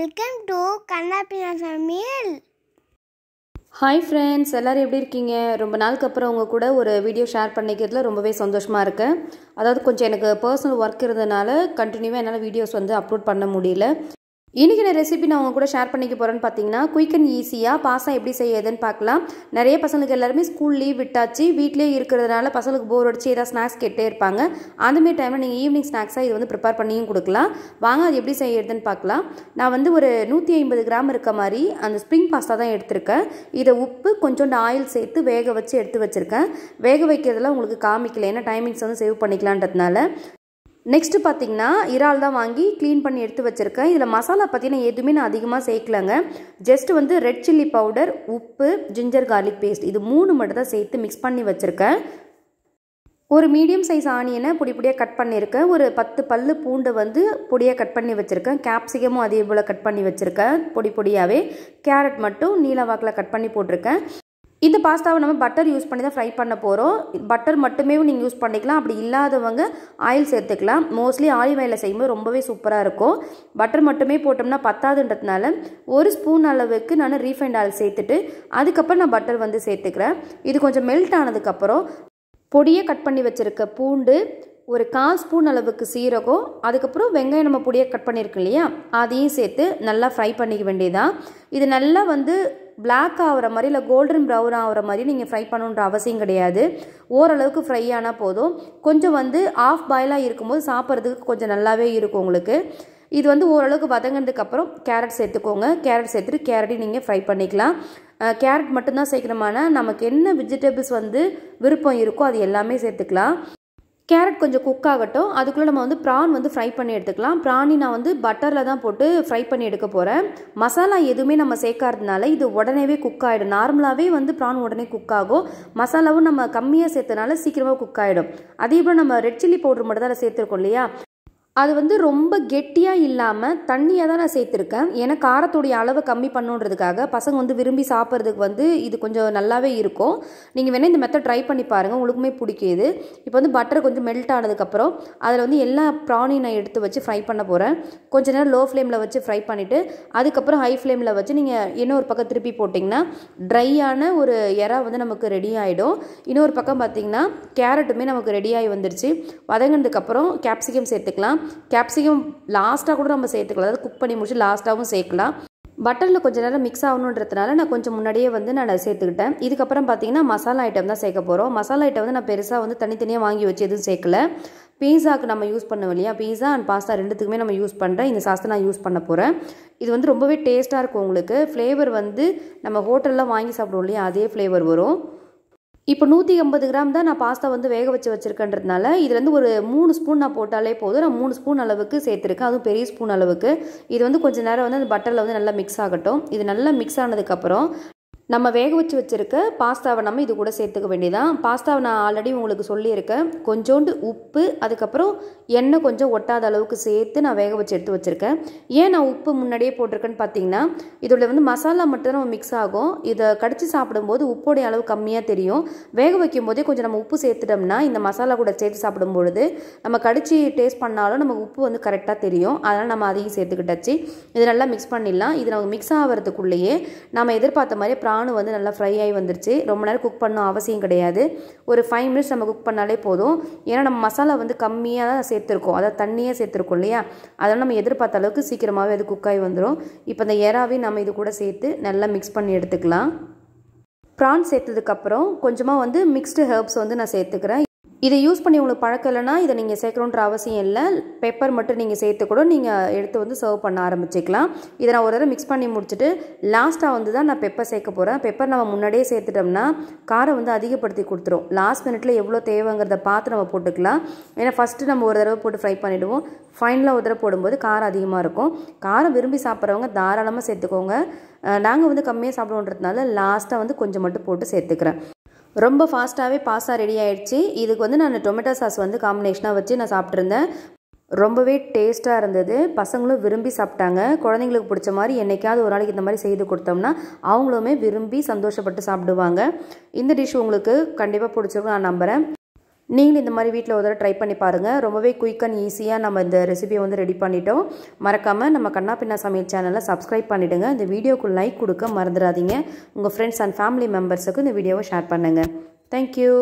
welcome to கண்ணாப்பினா சமையல் hi friends எல்லோரும் எப்படி இருக்கீங்க ரொம்ப நாளுக்கு அப்புறம் உங்கள் கூட ஒரு வீடியோ ஷேர் பண்ணிக்கிறதுல ரொம்பவே சந்தோஷமாக இருக்கேன் அதாவது கொஞ்சம் எனக்கு பர்சனல் ஒர்க் இருந்ததுனால கண்டினியூவாக என்னால் வீடியோஸ் வந்து அப்லோட் பண்ண முடியல இன்றைக்கி நான் ரெசிபி நான் உங்கள் கூட ஷேர் பண்ணிக்க போகிறேன்னு பார்த்தீங்கன்னா குயிக் அண்ட் ஈஸியாக பாசம் எப்படி செய்யுதுன்னு பார்க்கலாம் நிறைய பசங்களுக்கு எல்லாருமே ஸ்கூல் லீவ் விட்டாச்சு வீட்லேயே இருக்கிறதுனால பசங்களுக்கு போர் அடிச்சு ஏதாவது ஸ்நாக்ஸ் கேட்டே இருப்பாங்க அந்தமாரி டைமில் நீங்கள் ஈவினிங் ஸ்நாக்ஸாக இது வந்து ப்ரிப்பேர் பண்ணியும் கொடுக்கலாம் வாங்க அது எப்படி செய்யறதுன்னு பார்க்கலாம் நான் வந்து ஒரு நூற்றி ஐம்பது கிராம் இருக்க மாதிரி அந்த ஸ்ப்ரிங் பாஸ்தா தான் எடுத்திருக்கேன் இதை உப்பு கொஞ்சோண்டு ஆயில் சேர்த்து வேக வச்சு எடுத்து வச்சுருக்கேன் வேக வைக்கிறதுலாம் உங்களுக்கு காமிக்கல ஏன்னா டைமிங்ஸ் வந்து சேவ் பண்ணிக்கலான்றதுனால நெக்ஸ்ட்டு பார்த்தீங்கன்னா இறால் தான் வாங்கி க்ளீன் பண்ணி எடுத்து வச்சுருக்கேன் இதில் மசாலா பார்த்திங்கன்னா எதுவுமே நான் அதிகமாக சேர்க்கலங்க ஜஸ்ட்டு வந்து ரெட் சில்லி பவுடர் உப்பு ஜிஞ்சர் கார்லிக் பேஸ்ட் இது மூணு மட்டும் தான் சேர்த்து மிக்ஸ் பண்ணி வச்சுருக்கேன் ஒரு மீடியம் சைஸ் ஆனியனை பொடி பொடியாக கட் பண்ணியிருக்கேன் ஒரு பத்து பல் பூண்டை வந்து பொடியாக கட் பண்ணி வச்சுருக்கேன் கேப்சிகமும் அதே போல் கட் பண்ணி வச்சுருக்கேன் பொடி பொடியாகவே கேரட் மட்டும் நீல வாக்கில் கட் பண்ணி போட்டிருக்கேன் இந்த பாஸ்தாவை நம்ம பட்டர் யூஸ் பண்ணி தான் ஃப்ரை பண்ண போகிறோம் பட்டர் மட்டுமே நீங்கள் யூஸ் பண்ணிக்கலாம் அப்படி இல்லாதவங்க ஆயில் சேர்த்துக்கலாம் மோஸ்ட்லி ஆலிவ் ஆயிலில் செய்யும்போது ரொம்பவே சூப்பராக இருக்கும் பட்டர் மட்டுமே போட்டோம்னா பத்தாதுன்றதுனால ஒரு ஸ்பூன் அளவுக்கு நான் ரீஃபைண்ட் ஆயில் சேர்த்துட்டு அதுக்கப்புறம் நான் பட்டர் வந்து சேர்த்துக்கிறேன் இது கொஞ்சம் மெல்ட் ஆனதுக்கப்புறம் பொடியை கட் பண்ணி வச்சுருக்க பூண்டு ஒரு கால் ஸ்பூன் அளவுக்கு சீரகம் அதுக்கப்புறம் வெங்காயம் நம்ம பொடியை கட் பண்ணியிருக்கோம் இல்லையா அதையும் சேர்த்து நல்லா ஃப்ரை பண்ணிக்க வேண்டியதான் இது நல்லா வந்து பிளாக் ஆகிற மாதிரி இல்லை கோல்டன் ப்ரௌன் ஆகிற மாதிரி நீங்கள் ஃப்ரை பண்ணணுன்ற அவசியம் கிடையாது ஓரளவுக்கு ஃப்ரை ஆனால் போதும் கொஞ்சம் வந்து ஆஃப் பாயிலாக இருக்கும்போது சாப்பிட்றதுக்கு கொஞ்சம் நல்லாவே இருக்கும் உங்களுக்கு இது வந்து ஓரளவுக்கு வதங்கினதுக்கப்புறம் கேரட் சேர்த்துக்கோங்க கேரட் சேர்த்துட்டு கேரட்டையும் நீங்கள் ஃப்ரை பண்ணிக்கலாம் கேரட் மட்டும்தான் சேர்க்கணுமானா நமக்கு என்ன விஜிடபிள்ஸ் வந்து விருப்பம் இருக்கோ அது எல்லாமே சேர்த்துக்கலாம் கேரட் கொஞ்சம் குக் ஆகட்டும் அதுக்குள்ளே நம்ம வந்து ப்ரான் வந்து ஃப்ரை பண்ணி எடுத்துக்கலாம் ப்ரானி நான் வந்து பட்டரில் தான் போட்டு ஃப்ரை பண்ணி எடுக்க போகிறேன் மசாலா எதுவுமே நம்ம சேர்க்காததுனால இது உடனேவே குக் ஆகிடும் நார்மலாகவே வந்து ப்ரான் உடனே குக் ஆகும் மசாலாவும் நம்ம கம்மியாக சேர்த்தனால சீக்கிரமாக குக் ஆகிடும் அதே போல் நம்ம ரெட் சில்லி பவுடர் மட்டும் தான் சேர்த்துருக்கோம் இல்லையா அது வந்து ரொம்ப கெட்டியாக இல்லாமல் தண்ணியாக தான் நான் சேர்த்துருக்கேன் ஏன்னா காரத்துடைய அளவை கம்மி பண்ணுன்றதுக்காக பசங்க வந்து விரும்பி சாப்பிட்றதுக்கு வந்து இது கொஞ்சம் நல்லாவே இருக்கும் நீங்கள் வேணால் இந்த மெத்தட் ட்ரை பண்ணி பாருங்கள் உங்களுக்குமே பிடிக்கிது இப்போ வந்து பட்டர் கொஞ்சம் மெல்ட் ஆனதுக்கப்புறம் அதில் வந்து எல்லா ப்ராணையும் நான் எடுத்து வச்சு ஃப்ரை பண்ண போகிறேன் கொஞ்ச நேரம் லோ ஃப்ளேமில் வச்சு ஃப்ரை பண்ணிவிட்டு அதுக்கப்புறம் ஹை ஃப்ளேமில் வச்சு நீங்கள் இன்னொரு பக்கம் திருப்பி போட்டிங்கன்னா ட்ரையான ஒரு இறா வந்து நமக்கு ரெடி ஆகிடும் இன்னொரு பக்கம் பார்த்திங்கன்னா கேரட்டுமே நமக்கு ரெடியாகி வந்துருச்சு வதங்கினதுக்கப்புறம் கேப்சிகம் சேர்த்துக்கலாம் கேப்சிகம் லாஸ்ட்டாக கூட நம்ம சேர்த்துக்கலாம் அதாவது குக் பண்ணி முடிச்சு லாஸ்ட்டாகவும் சேர்க்கலாம் பட்டரில் கொஞ்சம் நேரம் மிக்ஸ் ஆகணுன்றதுனால நான் கொஞ்சம் முன்னாடியே வந்து நான் சேர்த்துக்கிட்டேன் இதுக்கப்புறம் பார்த்தீங்கன்னா மசாலா ஐட்டம் தான் சேர்க்க போகிறோம் மசாலா ஐட்டம் வந்து நான் பெருசாக வந்து தனித்தனியாக வாங்கி வச்சு எதுவும் சேர்க்கல பீஸாவுக்கு நம்ம யூஸ் பண்ணுவோம் இல்லையா பீஸா அண்ட் பாஸ்தா ரெண்டுத்துக்குமே நம்ம யூஸ் பண்ணுறேன் இந்த சாஸ்தை நான் யூஸ் பண்ண போகிறேன் இது வந்து ரொம்பவே டேஸ்ட்டாக இருக்கும் உங்களுக்கு ஃப்ளேவர் வந்து நம்ம ஹோட்டலில் வாங்கி சாப்பிடுவோம் இல்லையா அதே ஃப்ளேவர் வரும் இப்போ நூற்றி ஐம்பது கிராம் தான் நான் பாஸ்தா வந்து வேக வச்சு வச்சுருக்கேன்றதுனால இதுலேருந்து ஒரு மூணு ஸ்பூன் நான் போட்டாலே போதும் நான் மூணு ஸ்பூன் அளவுக்கு சேர்த்துருக்கேன் அதுவும் பெரிய ஸ்பூன் அளவுக்கு இது வந்து கொஞ்சம் நேரம் வந்து அந்த பட்டரில் வந்து நல்லா மிக்ஸ் ஆகட்டும் இது நல்லா மிக்ஸ் ஆனதுக்கப்புறம் நம்ம வேக வச்சு வச்சுருக்க பாஸ்தாவை நம்ம இது கூட சேர்த்துக்க வேண்டியதான் பாஸ்தாவை நான் ஆல்ரெடி உங்களுக்கு சொல்லியிருக்கேன் கொஞ்சோண்டு உப்பு அதுக்கப்புறம் எண்ணெய் கொஞ்சம் ஒட்டாத அளவுக்கு சேர்த்து நான் வேக வச்சு எடுத்து வச்சுருக்கேன் ஏன் நான் உப்பு முன்னாடியே போட்டிருக்கேன்னு பார்த்தீங்கன்னா இதோட வந்து மசாலா மட்டும் நம்ம மிக்ஸ் ஆகும் இதை கடித்து சாப்பிடும்போது உப்போடைய அளவு கம்மியாக தெரியும் வேக வைக்கும் போதே கொஞ்சம் நம்ம உப்பு சேர்த்துட்டோம்னா இந்த மசாலா கூட சேர்த்து சாப்பிடும்பொழுது நம்ம கடிச்சு டேஸ்ட் பண்ணாலும் நமக்கு உப்பு வந்து கரெக்டாக தெரியும் அதனால் நம்ம அதையும் சேர்த்துக்கிட்டாச்சு இது நல்லா மிக்ஸ் பண்ணிடலாம் இது நமக்கு மிக்ஸ் ஆகிறதுக்குள்ளேயே நம்ம எதிர்பார்த்த மாதிரி இறானு வந்து நல்லா ஃப்ரை ஆகி வந்துருச்சு ரொம்ப நேரம் குக் பண்ணணும் அவசியம் கிடையாது ஒரு ஃபைவ் மினிட்ஸ் நம்ம குக் பண்ணாலே போதும் ஏன்னா நம்ம மசாலா வந்து கம்மியாக தான் சேர்த்துருக்கோம் அதாவது தண்ணியாக சேர்த்துருக்கோம் இல்லையா அதெல்லாம் நம்ம எதிர்பார்த்த அளவுக்கு சீக்கிரமாகவே அது குக் ஆகி வந்துடும் இப்போ இந்த இறாவே நம்ம இது கூட சேர்த்து நல்லா மிக்ஸ் பண்ணி எடுத்துக்கலாம் ப்ரான் சேர்த்ததுக்கப்புறம் கொஞ்சமாக வந்து மிக்ஸ்டு ஹெர்ப்ஸ் வந்து நான் சேர்த்துக்கிறேன் இதை யூஸ் பண்ணி உங்களுக்கு பழக்கம் இல்லைன்னா இதை நீங்கள் சேர்க்கணுன்ற அவசியம் இல்லை பெப்பர் மட்டும் நீங்கள் சேர்த்து கூட நீங்கள் எடுத்து வந்து சர்வ் பண்ண ஆரம்பிச்சிக்கலாம் இதை நான் ஒரு தடவை மிக்ஸ் பண்ணி முடிச்சுட்டு லாஸ்ட்டாக வந்து தான் நான் பெப்பர் சேர்க்க போகிறேன் பெப்பர் நம்ம முன்னாடியே சேர்த்துட்டோம்னா காரம் வந்து அதிகப்படுத்தி கொடுத்துரும் லாஸ்ட் மினிட்ல எவ்வளோ தேவைங்கிறத பார்த்து நம்ம போட்டுக்கலாம் ஏன்னா ஃபஸ்ட்டு நம்ம ஒரு தடவை போட்டு ஃப்ரை பண்ணிவிடுவோம் ஃபைனலாக ஒரு தடவை போடும்போது காரம் அதிகமாக இருக்கும் காரம் விரும்பி சாப்பிட்றவங்க தாராளமாக சேர்த்துக்கோங்க நாங்கள் வந்து கம்மியாக சாப்பிடுவோன்றதுனால லாஸ்ட்டாக வந்து கொஞ்சம் மட்டும் போட்டு சேர்த்துக்கிறேன் ரொம்ப ஃபாஸ்ட்டாகவே பாஸ்தா ரெடி ஆகிடுச்சு இதுக்கு வந்து நான் டொமேட்டோ சாஸ் வந்து காம்பினேஷனாக வச்சு நான் சாப்பிட்ருந்தேன் ரொம்பவே டேஸ்ட்டாக இருந்தது பசங்களும் விரும்பி சாப்பிட்டாங்க குழந்தைங்களுக்கு பிடிச்ச மாதிரி என்றைக்காவது ஒரு நாளைக்கு இந்த மாதிரி செய்து கொடுத்தோம்னா அவங்களுமே விரும்பி சந்தோஷப்பட்டு சாப்பிடுவாங்க இந்த டிஷ் உங்களுக்கு கண்டிப்பாக பிடிச்சிருக்கும் நான் நம்புகிறேன் நீங்களும் இந்த மாதிரி வீட்டில் ஒரு தடவை ட்ரை பண்ணி பாருங்கள் ரொம்பவே குயிக் அண்ட் ஈஸியாக நம்ம இந்த ரெசிபியை வந்து ரெடி பண்ணிட்டோம் மறக்காமல் நம்ம கண்ணா பின்னா சமையல் சேனலை சப்ஸ்கிரைப் பண்ணிவிடுங்க இந்த வீடியோக்கு லைக் கொடுக்க மறந்துடாதீங்க உங்கள் ஃப்ரெண்ட்ஸ் அண்ட் ஃபேமிலி மெம்பர்ஸுக்கு இந்த வீடியோவை ஷேர் பண்ணுங்கள் தேங்க்யூ